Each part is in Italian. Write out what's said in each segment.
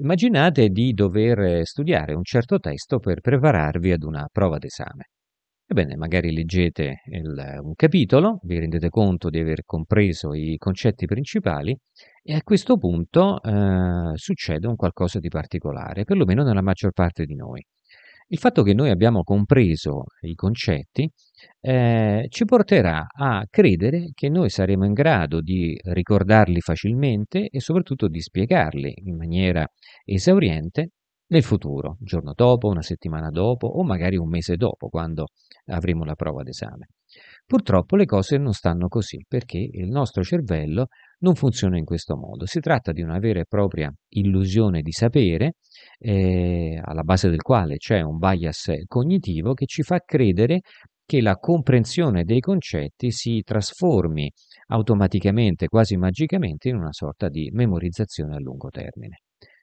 Immaginate di dover studiare un certo testo per prepararvi ad una prova d'esame. Ebbene, magari leggete il, un capitolo, vi rendete conto di aver compreso i concetti principali e a questo punto eh, succede un qualcosa di particolare, perlomeno nella maggior parte di noi. Il fatto che noi abbiamo compreso i concetti eh, ci porterà a credere che noi saremo in grado di ricordarli facilmente e soprattutto di spiegarli in maniera esauriente nel futuro, giorno dopo, una settimana dopo o magari un mese dopo, quando avremo la prova d'esame. Purtroppo le cose non stanno così perché il nostro cervello non funziona in questo modo. Si tratta di una vera e propria illusione di sapere eh, alla base del quale c'è un bias cognitivo che ci fa credere che la comprensione dei concetti si trasformi automaticamente, quasi magicamente, in una sorta di memorizzazione a lungo termine.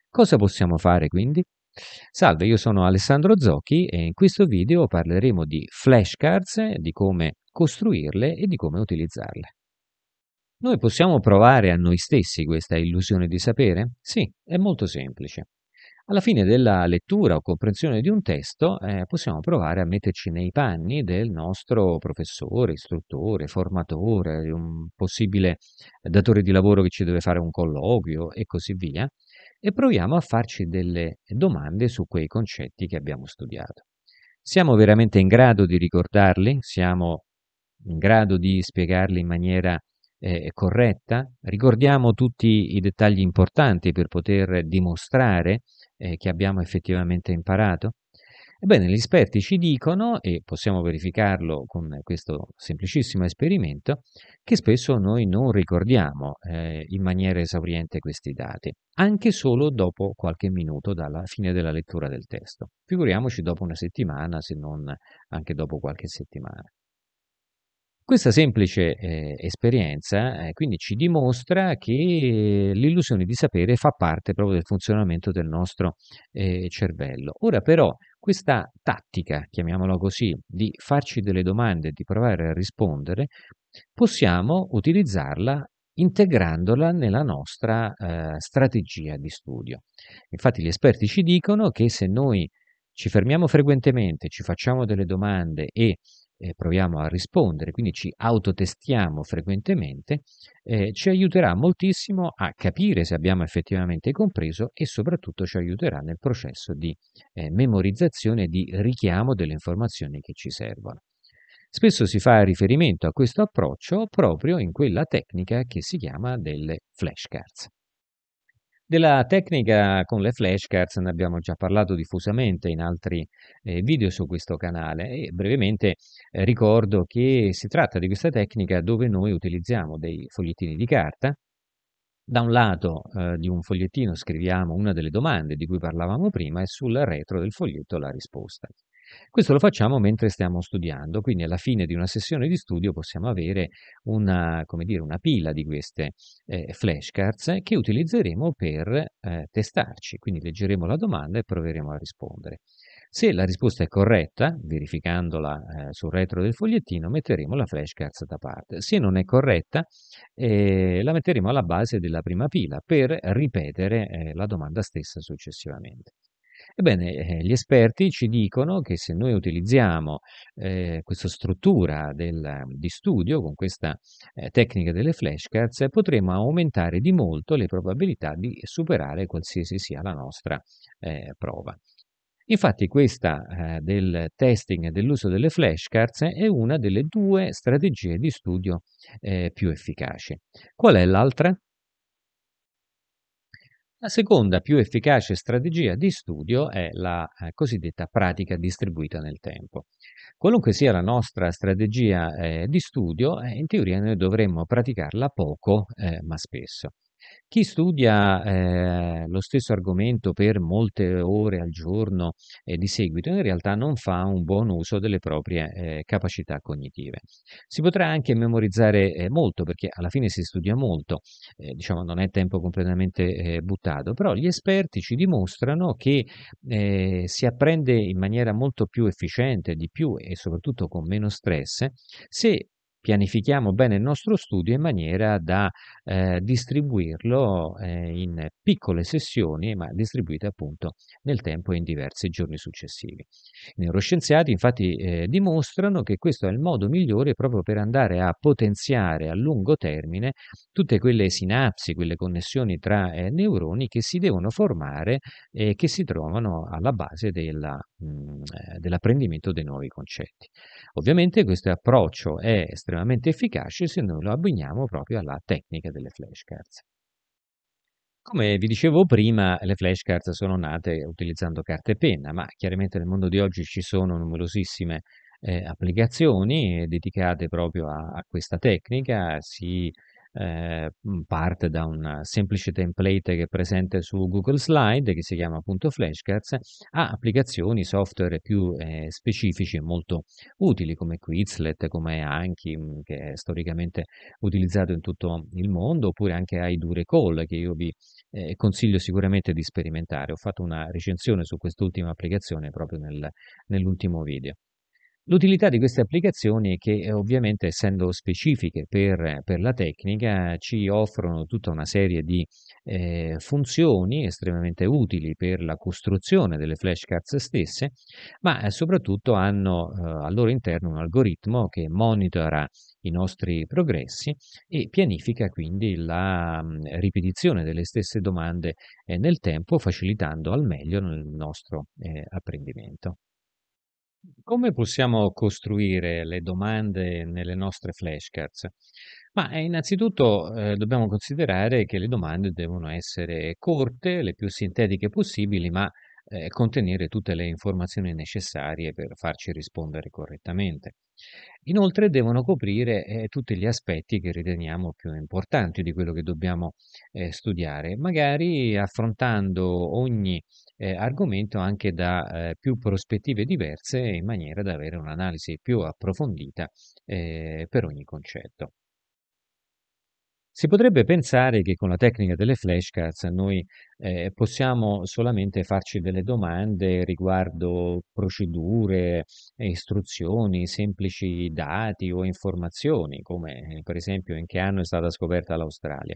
Cosa possiamo fare quindi? Salve, io sono Alessandro Zocchi e in questo video parleremo di flashcards, di come costruirle e di come utilizzarle. Noi possiamo provare a noi stessi questa illusione di sapere? Sì, è molto semplice. Alla fine della lettura o comprensione di un testo eh, possiamo provare a metterci nei panni del nostro professore, istruttore, formatore, un possibile datore di lavoro che ci deve fare un colloquio e così via, e proviamo a farci delle domande su quei concetti che abbiamo studiato. Siamo veramente in grado di ricordarli? Siamo in grado di spiegarli in maniera eh, corretta? Ricordiamo tutti i dettagli importanti per poter dimostrare eh, che abbiamo effettivamente imparato? Ebbene, gli esperti ci dicono, e possiamo verificarlo con questo semplicissimo esperimento, che spesso noi non ricordiamo eh, in maniera esauriente questi dati, anche solo dopo qualche minuto dalla fine della lettura del testo. Figuriamoci dopo una settimana, se non anche dopo qualche settimana. Questa semplice, ehm, esperienza, ehm, quindi ci dimostra che l'illusione di sapere fa parte proprio del funzionamento del nostro, ehm, cervello. Ora però questa tattica, chiamiamola così, di farci delle domande e di provare a rispondere, possiamo utilizzarla integrandola nella nostra, ehm, strategia di studio. Infatti gli esperti ci dicono che se noi ci fermiamo frequentemente, ci facciamo delle domande e eh, proviamo a rispondere, quindi ci autotestiamo frequentemente, eh, ci aiuterà moltissimo a capire se abbiamo effettivamente compreso e soprattutto ci aiuterà nel processo di eh, memorizzazione e di richiamo delle informazioni che ci servono. Spesso si fa riferimento a questo approccio proprio in quella tecnica che si chiama delle flashcards. Della tecnica con le flashcards ne abbiamo già parlato diffusamente in altri eh, video su questo canale e brevemente eh, ricordo che si tratta di questa tecnica dove noi utilizziamo dei fogliettini di carta. Da un lato eh, di un fogliettino scriviamo una delle domande di cui parlavamo prima e sul retro del foglietto la risposta. Questo lo facciamo mentre stiamo studiando, quindi alla fine di una sessione di studio possiamo avere una, dire, una pila di queste eh, flashcards che utilizzeremo per eh, testarci, quindi leggeremo la domanda e proveremo a rispondere. Se la risposta è corretta, verificandola eh, sul retro del fogliettino, metteremo la flashcards da parte. Se non è corretta, eh, la metteremo alla base della prima pila per ripetere eh, la domanda stessa successivamente. Ebbene, eh, gli esperti ci dicono che se noi utilizziamo eh, questa struttura del, di studio con questa eh, tecnica delle flashcards potremo aumentare di molto le probabilità di superare qualsiasi sia la nostra eh, prova. Infatti questa eh, del testing e dell'uso delle flashcards è una delle due strategie di studio eh, più efficaci. Qual è l'altra? La seconda più efficace strategia di studio è la eh, cosiddetta pratica distribuita nel tempo. Qualunque sia la nostra strategia eh, di studio, eh, in teoria noi dovremmo praticarla poco eh, ma spesso. Chi studia, ehm, lo stesso argomento per molte ore al giorno, ehm, di seguito, in realtà non fa un buon uso delle proprie, ehm, capacità cognitive. Si potrà anche memorizzare, ehm, molto, perché alla fine si studia molto, ehm, diciamo non è tempo completamente, ehm, buttato, però gli esperti ci dimostrano che, ehm, si apprende in maniera molto più efficiente, di più e soprattutto con meno stress, se pianifichiamo bene il nostro studio in maniera da eh, distribuirlo eh, in piccole sessioni, ma distribuite appunto nel tempo e in diversi giorni successivi. I neuroscienziati infatti eh, dimostrano che questo è il modo migliore proprio per andare a potenziare a lungo termine tutte quelle sinapsi, quelle connessioni tra eh, neuroni che si devono formare e che si trovano alla base della, mh, mm, eh, dell'apprendimento dei nuovi concetti. Ovviamente questo approccio è estremamente estremamente efficace se noi lo abbiniamo proprio alla tecnica delle flashcards. Come vi dicevo prima, le flashcards sono nate utilizzando carta e penna, ma chiaramente nel mondo di oggi ci sono numerosissime eh, applicazioni dedicate proprio a, a questa tecnica, si eh, parte da un semplice template che è presente su Google Slide, che si chiama appunto Flashcards, a applicazioni, software più eh, specifici e molto utili come Quizlet, come Anki, che è storicamente utilizzato in tutto il mondo, oppure anche Aidure Call, che io vi eh, consiglio sicuramente di sperimentare. Ho fatto una recensione su quest'ultima applicazione proprio nel, nell'ultimo video. L'utilità di queste applicazioni è che eh, ovviamente essendo specifiche per, eh, per la tecnica ci offrono tutta una serie di eh, funzioni estremamente utili per la costruzione delle flashcards stesse, ma eh, soprattutto hanno al loro interno un algoritmo che monitora i nostri progressi e pianifica quindi la mh, mm, ripetizione delle stesse domande nel tempo, facilitando al meglio il nostro apprendimento. Come possiamo costruire le domande nelle nostre flashcards? Ma eh, innanzitutto eh, dobbiamo considerare che le domande devono essere corte, le più sintetiche possibili, ma eh, contenere tutte le informazioni necessarie per farci rispondere correttamente. Inoltre devono coprire eh, tutti gli aspetti che riteniamo più importanti di quello che dobbiamo eh, studiare, magari affrontando ogni eh, argomento anche da eh, più prospettive diverse in maniera da avere un'analisi più approfondita eh, per ogni concetto. Si potrebbe pensare che con la tecnica delle flashcards noi eh, possiamo solamente farci delle domande riguardo procedure, istruzioni, semplici dati o informazioni, come eh, per esempio in che anno è stata scoperta l'Australia.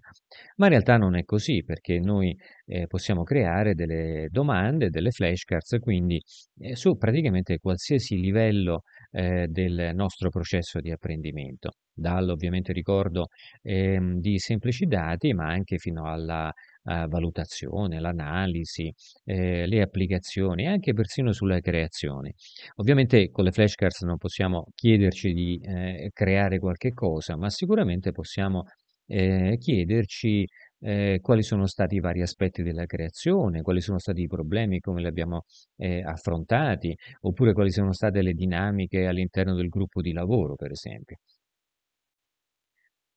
Ma in realtà non è così, perché noi eh, possiamo creare delle domande, delle flashcards, quindi eh, su praticamente qualsiasi livello eh, del nostro processo di apprendimento, dall'ovviamente ricordo ehm, di semplici dati, ma anche fino alla eh, valutazione, l'analisi, eh, le applicazioni, anche persino sulla creazione. Ovviamente con le flashcards non possiamo chiederci di eh, creare qualche cosa, ma sicuramente possiamo eh, chiederci eh, quali sono stati i vari aspetti della creazione, quali sono stati i problemi, come li abbiamo eh, affrontati, oppure quali sono state le dinamiche all'interno del gruppo di lavoro, per esempio.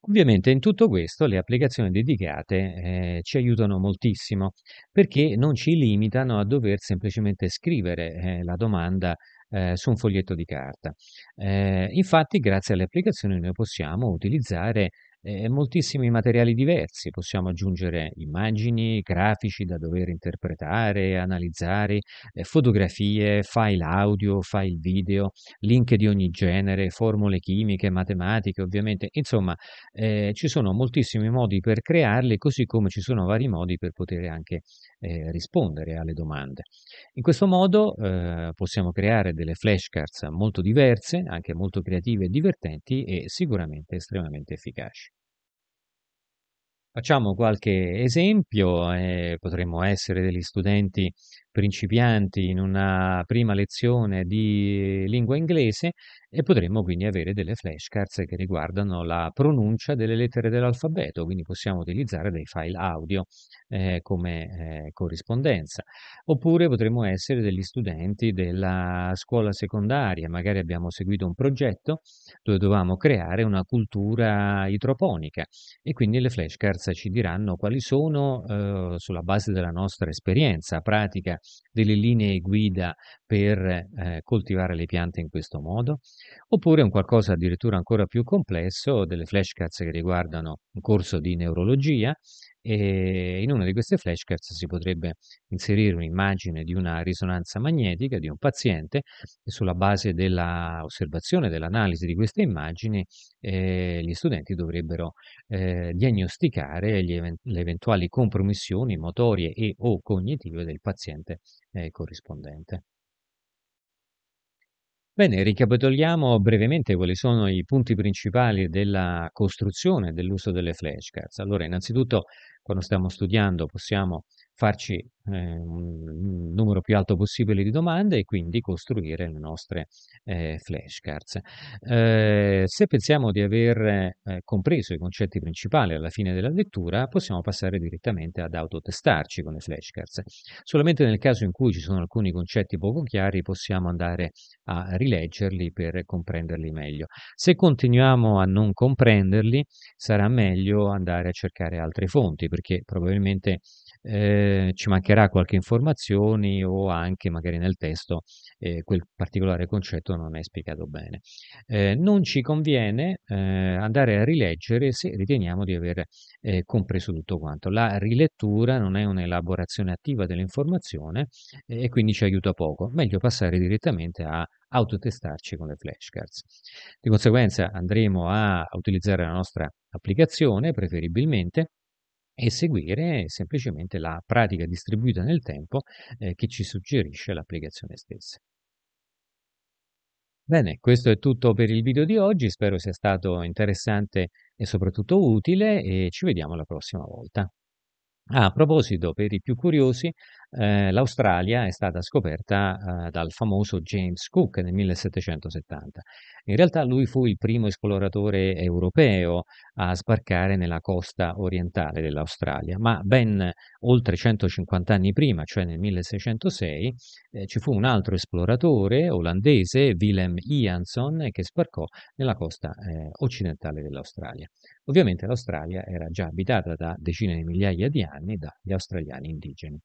Ovviamente in tutto questo le applicazioni dedicate eh, ci aiutano moltissimo perché non ci limitano a dover semplicemente scrivere eh, la domanda eh, su un foglietto di carta. Eh, infatti grazie alle applicazioni noi possiamo utilizzare e moltissimi materiali diversi, possiamo aggiungere immagini, grafici da dover interpretare, analizzare, eh, fotografie, file audio, file video, link di ogni genere, formule chimiche, matematiche, ovviamente, insomma, eh, ci sono moltissimi modi per crearli, così come ci sono vari modi per poter anche eh, rispondere alle domande. In questo modo eh, possiamo creare delle flashcards molto diverse, anche molto creative e divertenti e sicuramente estremamente efficaci. Facciamo qualche esempio e eh, potremmo essere degli studenti principianti in una prima lezione di lingua inglese e potremmo quindi avere delle flashcards che riguardano la pronuncia delle lettere dell'alfabeto, quindi possiamo utilizzare dei file audio eh, come eh, corrispondenza. Oppure potremmo essere degli studenti della scuola secondaria, magari abbiamo seguito un progetto dove dovevamo creare una cultura idroponica e quindi le flashcards ci diranno quali sono, eh, sulla base della nostra esperienza pratica, delle linee guida per eh, coltivare le piante in questo modo, oppure un qualcosa addirittura ancora più complesso, delle flashcards che riguardano un corso di neurologia e in una di queste flashcards si potrebbe inserire un'immagine di una risonanza magnetica di un paziente e sulla base dell'osservazione, e dell'analisi di queste immagini eh, gli studenti dovrebbero eh, diagnosticare event le eventuali compromissioni motorie e o cognitive del paziente eh, corrispondente. Bene, ricapitoliamo brevemente quali sono i punti principali della costruzione dell'uso delle flashcards. Allora, innanzitutto, quando stiamo studiando possiamo farci eh, un numero più alto possibile di domande e quindi costruire le nostre eh, flashcards. Eh, se pensiamo di aver eh, compreso i concetti principali alla fine della lettura, possiamo passare direttamente ad autotestarci con le flashcards. Solamente nel caso in cui ci sono alcuni concetti poco chiari, possiamo andare a rileggerli per comprenderli meglio. Se continuiamo a non comprenderli, sarà meglio andare a cercare altre fonti, perché probabilmente eh, ci mancherà qualche informazione o anche magari nel testo eh, quel particolare concetto non è spiegato bene. Eh, non ci conviene ehm, andare a rileggere se riteniamo di aver ehm, compreso tutto quanto. La rilettura non è un'elaborazione attiva dell'informazione ehm, e quindi ci aiuta poco. Meglio passare direttamente a autotestarci con le flashcards. Di conseguenza andremo a utilizzare la nostra applicazione preferibilmente e seguire semplicemente la pratica distribuita nel tempo eh, che ci suggerisce l'applicazione stessa. Bene, questo è tutto per il video di oggi, spero sia stato interessante e soprattutto utile e ci vediamo la prossima volta. Ah, a proposito, per i più curiosi, eh, l'Australia è stata scoperta eh, dal famoso James Cook nel 1770. In realtà lui fu il primo esploratore europeo a sbarcare nella costa orientale dell'Australia, ma ben oltre 150 anni prima, cioè nel 1606, eh, ci fu un altro esploratore olandese, Willem Iansson, che sbarcò nella costa eh, occidentale dell'Australia. Ovviamente l'Australia era già abitata da decine di migliaia di anni dagli australiani indigeni.